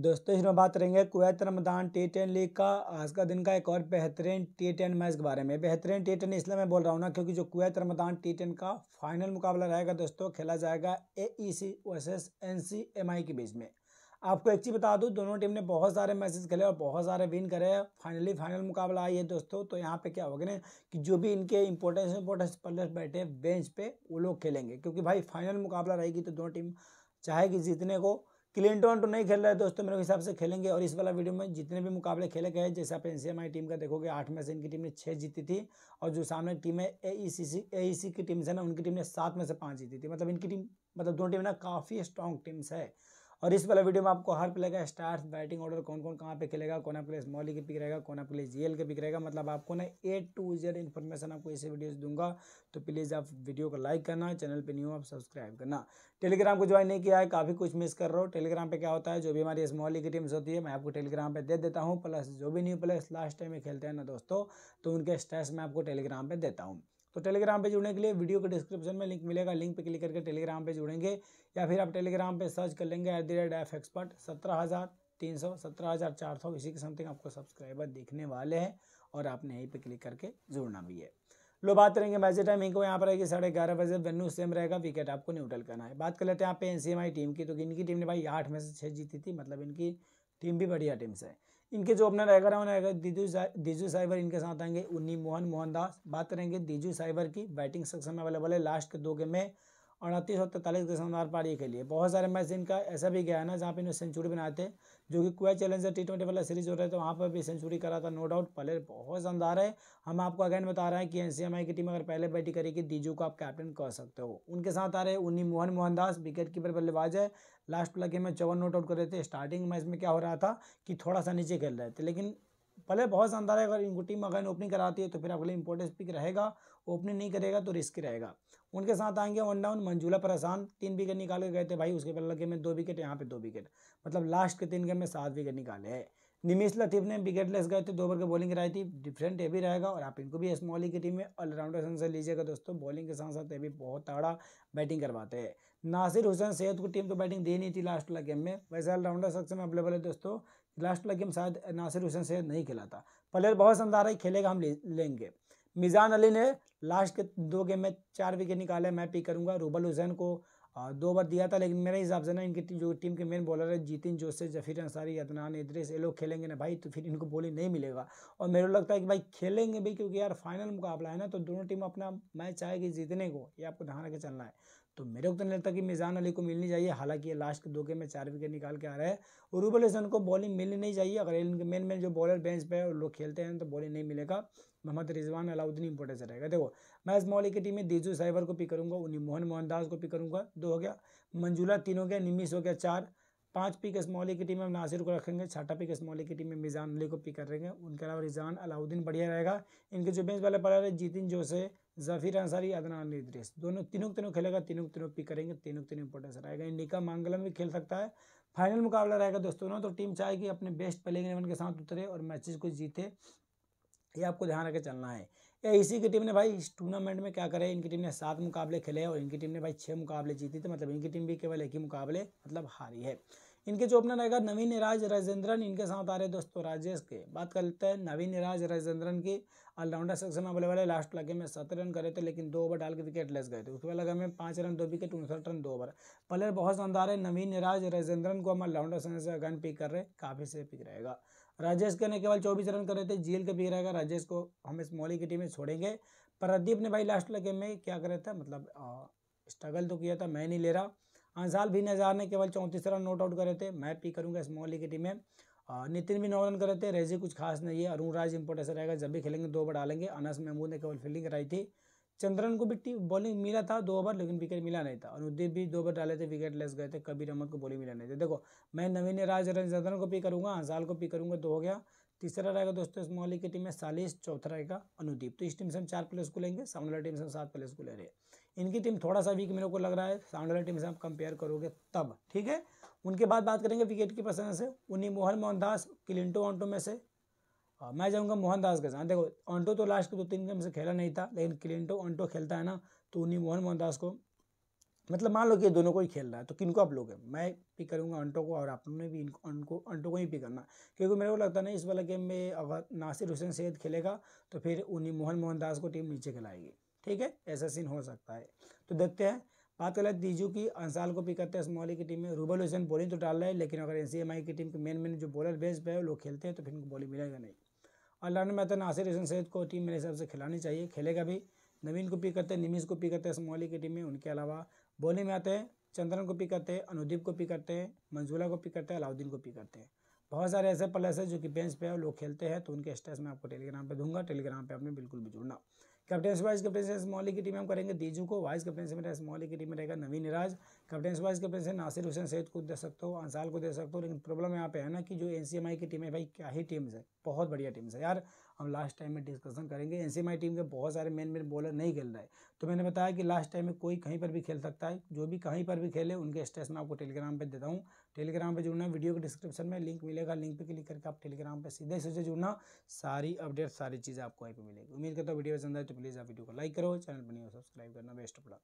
दोस्तों इसमें बात करेंगे Kuwait Ramadan T ten league का आज का दिन का एक और बेहतरीन टी टेन मैच के बारे में बेहतरीन टी टेन इसलिए मैं बोल रहा हूँ ना क्योंकि जो कुवैत रमदान टी टेन का फाइनल मुकाबला रहेगा दोस्तों खेला जाएगा A E C versus N C M I के बीच में आपको एक चीज़ बता दूँ दोनों टीम ने बहुत सारे मैचेस खेले और बहुत सारे विन करे फाइनली फाइनल मुकाबला आई है दोस्तों तो यहाँ पे क्या होगा ना कि जो भी इनके इंपॉर्टेंस इंपॉर्टेंस प्लेयर बैठे बेंच पे वो लोग खेलेंगे क्योंकि भाई फाइनल मुकाबला रहेगी तो दोनों टीम चाहेगी जीतने को क्लिंटन तो नहीं खेल रहा है दोस्तों मेरे हिसाब से खेलेंगे और इस वाला वीडियो में जितने भी मुकाबले खेले गए जैसे आप एनसीएमआई टीम का देखोगे आठ में से इनकी टीम ने छः जीती थी और जो सामने टीम है एईसीसी एईसी e e की टीम है ना उनकी टीम ने सात में से पाँच जीती थी मतलब इनकी टीम मतलब दोनों टीम ना काफ़ी स्ट्रॉन्ग टीम्स है और इस वाला वीडियो में आपको हर प्लेयर का स्टार्ट बैटिंग ऑर्डर कौन कौन कहाँ पे खेलेगा कौन आपके लिए मॉली के पिक रहेगा कौन आपके लिए जीएल के पिक रहेगा मतलब आपको ना ए टू जेड इन्फॉर्मेशन आपको इसे से दूंगा तो प्लीज़ आप वीडियो को लाइक करना चैनल पर न्यू आप सब्सक्राइब करना टेलीग्राम को ज्वाइन नहीं किया है काफ़ी कुछ मिस कर रहा हो टेलीग्राम पर क्या होता है जो भी हमारी स्मॉली की टीम्स होती है मैं आपको टेलीग्राम पर दे देता हूँ प्लस जो भी न्यू प्लेयर्स लास्ट टाइम में खेलते हैं ना दोस्तों तो उनके स्टार्स मैं आपको टेलीग्राम पर देता हूँ तो टेलीग्राम पे जुड़ने के लिए वीडियो के डिस्क्रिप्शन में लिंक मिलेगा लिंक पे क्लिक करके टेलीग्राम पे जुड़ेंगे या फिर आप टेलीग्राम पे सर्च कर लेंगे at the rate F expert सत्रह हज़ार तीन सौ सत्रह हज़ार चार सौ इसी के समथिंग आपको सब्सक्राइबर दिखने वाले हैं और आपने यहीं पर क्लिक करके जुड़ना भी है लो बात करेंगे मैच टाइम इनको यहाँ पर रहेगी साढ़े ग्यारह बजे वेन्यू सेम रहेगा विकेट आपको न्यूट्रल करना है बात कर लेते हैं यहाँ पे एन टीम की तो इनकी टीम ने भाई आठ में से छः जीती थी मतलब इनकी टीम भी बढ़िया टीम से है इनके जो अपने रहकर रहा रहकर दीजू दीजू साइबर इनके साथ आएंगे उन्नी मोहन मोहनदास बात करेंगे दीजू साइबर की बैटिंग सेक्शन में अवेलेबल है लास्ट के दो गेम में अड़तीस और तैंतालीस के शानदार पारी के लिए बहुत सारे मैच इनका ऐसा भी गया है ना जहाँ पे इन्हें सेंचुरी थे जो कि क्वे चैलेंजर टी ट्वेंटी वाला सीरीज हो रहा है तो वहाँ पर भी सेंचुरी करा था नो डाउट प्लेयर बहुत शानदार है हम आपको अगेन बता रहे हैं कि एन की टीम अगर पहले बैटिंग करेगी दीजू को आप कैप्टन कर सकते हो उनके साथ आ रहे उन्नी मोहन मोहनदास विकेट कीपर बल्लेबाज है लास्ट लगे में चौवन नोट आउट कर रहे थे स्टार्टिंग मैच में क्या हो रहा था कि थोड़ा सा नीचे खेल रहे थे लेकिन भले बहुत शानदार है अगर गुटी में अगर ओपनिंग कराती है तो फिर अगले इंपॉर्टेंट पिक रहेगा ओपनिंग नहीं करेगा तो रिस्क रहेगा उनके साथ आएंगे वन डाउन मंजूला परेशान तीन विकेट निकाल के गए थे भाई उसके पहले गेम में दो विकेट यहाँ पे दो विकेट मतलब लास्ट के तीन गेम में सात विकेट निकाले हैं निमेश लतीफ ने विकेट लेस गए थे तो दो ओवर के बॉलिंग कराई थी डिफरेंट ये भी रहेगा और आप इनको भी स्मॉल की टीम में ऑलराउंडर संग से लीजिएगा दोस्तों बॉलिंग के साथ साथ ये भी बहुत तगड़ा बैटिंग करवाते हैं नासिर हुसैन सेहत को टीम तो बैटिंग दे नहीं थी लास्ट वाला गेम में वैसे ऑलराउंडर सक्सेस में अवेलेबल है दोस्तों लास्ट वाला गेम शायद नासिर हुसैन सैद नहीं खेला था प्लेयर बहुत शानदार है खेलेगा हम लेंगे मिजान अली ने लास्ट के दो गेम में चार विकेट निकाले मैं पिक करूंगा रूबल हुसैन को हाँ, दो बार दिया था लेकिन मेरे हिसाब से ना इनकी जो टीम के मेन बॉलर है जीतिन जोसेफ जफीर अंसारी अदनान इद्रेस ये लोग खेलेंगे ना भाई तो फिर इनको बोली नहीं मिलेगा और मेरे को लगता है कि भाई खेलेंगे भी क्योंकि यार फाइनल मुकाबला है ना तो दोनों टीम अपना मैच आएगी जीतने को ये आपको ध्यान रखे चलना है तो मेरे को तो नहीं लगता कि मिजान अली को मिलनी चाहिए हालांकि ये लास्ट के दो के में चार विकेट निकाल के आ रहा है और रूबल हसन को बॉलिंग मिलनी नहीं चाहिए अगर इनके मेन मेन जो बॉलर बेंच पे है और लोग खेलते हैं तो बॉलिंग नहीं मिलेगा मोहम्मद रिजवान अलाउद्दीन इंपोर्टेंस रहेगा देखो मैं इस मौली की टीम में दीजू साइबर को पिक करूँगा उन्हीं मोहन मोहनदास को पिक करूँगा दो हो गया मंजूला तीन हो गया निमिस हो गया चार पाँच पिक इस मौली की टीम में नासिर को रखेंगे छठा पिक इस मौली की टीम में मिजान अली को पिक करेंगे उनके अलावा रिजवान अलाउद्दीन बढ़िया रहेगा इनके जो बेंच वाले पड़ा रहे जितिन जोसे जफीर अंसारी अदनान इद्रीस दोनों तीनों के तीनों खेलेगा तीनों के तीनों पिक करेंगे तीनों के तीनों इंपोर्टेंस रहेगा इंडिका मांगलम भी खेल सकता है फाइनल मुकाबला रहेगा दोस्तों ना तो टीम चाहेगी अपने बेस्ट प्लेइंग इलेवन के साथ उतरे और मैचेस को जीते ये आपको ध्यान रखकर चलना है ए इसी की टीम ने भाई इस टूर्नामेंट में क्या करे इनकी टीम ने सात मुकाबले खेले और इनकी टीम ने भाई छः मुकाबले जीती थे तो मतलब इनकी टीम भी केवल एक ही मुकाबले मतलब हारी है इनके जो ओपनर रहेगा नवीन राज राजेंद्रन इनके साथ आ रहे दोस्तों राजेश के बात कर लेते हैं नवीन राज राजेंद्रन की ऑलराउंडर सेक्शन में अवेलेबल है लास्ट लगे में सत्रह रन करे थे लेकिन दो ओवर डाल के विकेट लेस गए थे उसके बाद लगे में पाँच रन दो विकेट उनसठ रन दो ओवर प्लेयर बहुत शानदार है नवीन निराज राजेंद्रन को हम ऑलराउंडर से अगन पिक कर रहे हैं काफ़ी से पिक रहेगा राजेश के ने केवल चौबीस रन करे थे जीएल के पिक रहेगा राजेश को हम इस मोली की टीम में छोड़ेंगे प्रदीप ने भाई लास्ट लगे में क्या करे था मतलब स्ट्रगल तो किया था मैं नहीं ले रहा अंसाल भी नजार ने केवल चौंतीस रन नोट आउट करे थे मैं पी करूँगा इस मोली की टीम में नितिन भी नौ रन रहे थे रेजी कुछ खास नहीं है अरुण राज इम्पोर्ट ऐसा रहेगा जब भी खेलेंगे दो ओवर डालेंगे अनस महमूद ने केवल फील्डिंग कराई थी चंद्रन को भी बॉलिंग मिला था दो ओवर लेकिन विकेट मिला नहीं था अनुदीप भी दो ओवर डाले थे विकेट लेस गए थे कबीर अहमद को बॉलिंग मिला नहीं था देखो मैं नवीन राज चंद्रन को पिक करूंगा हंसाल को पिक करूंगा तो हो गया तीसरा रहेगा दोस्तों इस स्मॉली की टीम में सालिस चौथा रहेगा अनुदीप तो इस टीम से हम चार प्लेयर्स को लेंगे सामने वाली टीम से हम सात प्लेयर्स को ले रहे हैं इनकी टीम थोड़ा सा वीक मेरे को लग रहा है सामने वाली टीम से आप कंपेयर करोगे तब ठीक है उनके बाद बात करेंगे विकेट की पसंद से उन्हीं मोहन मोहनदास क्लिंटो ऑन्टो में से मैं जाऊँगा मोहनदास के साथ देखो ऑन्टो तो लास्ट के दो तीन गेम से खेला नहीं था लेकिन क्लिंटो ऑन्टो खेलता है ना तो उन्हीं मोहन मोहनदास को मतलब मान लो कि दोनों को ही खेल रहा है तो किनको आप लोगे मैं पिक करूँगा अंटो को और आपने भी इनको उनको अंटो को ही पिक करना क्योंकि मेरे को लगता नहीं इस वाला गेम में अगर नासिर हुसैन सैद खेलेगा तो फिर उन्हीं मोहन मोहनदास को टीम नीचे खिलाएगी ठीक है ऐसा सीन हो सकता है तो देखते हैं बात कर दीजू की अंसाल को पिक करते हैं मोहली की टीम में रूबल हुसैन बॉलिंग तो डाल रहा है लेकिन अगर एन की टीम के मेन मेन जो बॉलर बेस पे है लोग खेलते हैं तो फिर उनको बॉलिंग मिलेगा नहीं अल्लाह रन में तो नासिर हुसैन सैद को टीम मेरे हिसाब से खिलानी चाहिए खेलेगा भी नवीन को पिक करते हैं निमिष को पिक करते हैं समोली की टीम में उनके अलावा बॉलिंग में आते हैं चंद्रन को पिक करते हैं अनुदीप को पिक करते हैं मंजूला को पिक करते हैं अलाउद्दीन को पिक करते हैं बहुत सारे ऐसे प्लेयर्स हैं जो कि बेंच पे है लोग खेलते हैं तो उनके स्टेस मैं आपको टेलीग्राम पे दूंगा टेलीग्राम पे आपने बिल्कुल भी जुड़ना कैप्टन वाइस कैप्टन से स्मॉली की टीम में हम करेंगे दीजू को वाइस कैप्टन से मेरा स्मॉली की टीम में रहेगा Naveen Niraj captain vice captain से नासिर हुसैन सैद को दे सकते हो अंसाल को दे सकते हो लेकिन प्रॉब्लम यहाँ पे है ना कि जो एन की टीम है भाई क्या ही टीम्स है बहुत बढ़िया टीम्स है यार हम लास्ट टाइम में डिस्कशन करेंगे एन टीम के बहुत सारे मेन मेन बॉलर नहीं खेल रहे तो मैंने बताया कि लास्ट टाइम में कोई कहीं पर भी खेल सकता है जो भी कहीं पर भी खेले उनके स्टेटस मैं आपको टेलीग्राम पर देता हूँ टेलीग्राम पर जुड़ना वीडियो के डिस्क्रिप्शन में लिंक मिलेगा लिंक पर क्लिक करके आप टेलीग्राम पर सीधे सीधे जुड़ना सारी अपडेट सारी चीज़ें आपको वहीं पर मिलेगी उम्मीद करता हूँ वीडियो पसंद आए तो प्लीज़ आप वीडियो को लाइक करो चैनल बनिए सब्सक्राइब करना बेस्ट पड़ा